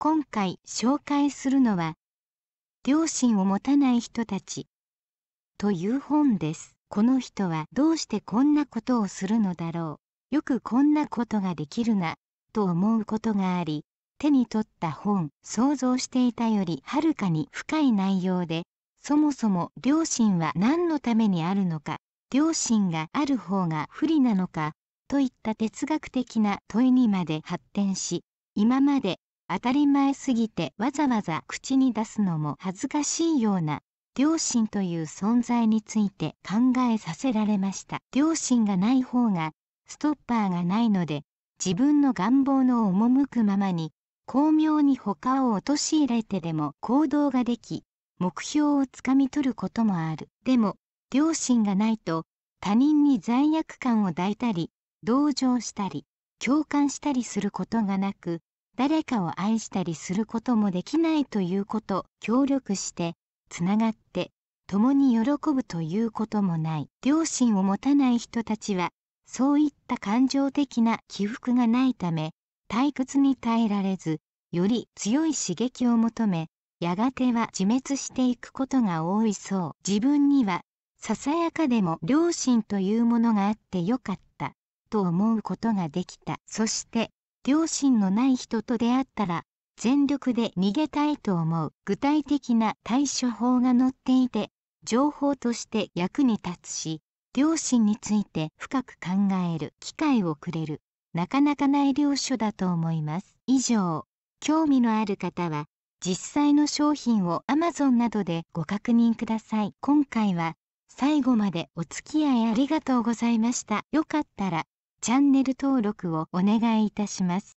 今回紹介するのは「両親を持たない人たち」という本です。この人はどうしてこんなことをするのだろう。よくこんなことができるな、と思うことがあり、手に取った本、想像していたよりはるかに深い内容で、そもそも両親は何のためにあるのか、両親がある方が不利なのか、といった哲学的な問いにまで発展し、今まで当たり前すぎてわざわざ口に出すのも恥ずかしいような両親という存在について考えさせられました両親がない方がストッパーがないので自分の願望の赴くままに巧妙に他を陥れてでも行動ができ目標をつかみ取ることもあるでも両親がないと他人に罪悪感を抱いたり同情したり共感したりすることがなく誰かを愛したりすることもできないということ協力してつながって共に喜ぶということもない両親を持たない人たちはそういった感情的な起伏がないため退屈に耐えられずより強い刺激を求めやがては自滅していくことが多いそう自分にはささやかでも両親というものがあってよかったと思うことができたそして両親のない人と出会ったら全力で逃げたいと思う具体的な対処法が載っていて情報として役に立つし両親について深く考える機会をくれるなかなかない領書だと思います以上興味のある方は実際の商品を Amazon などでご確認ください今回は最後までお付き合いありがとうございましたよかったらチャンネル登録をお願いいたします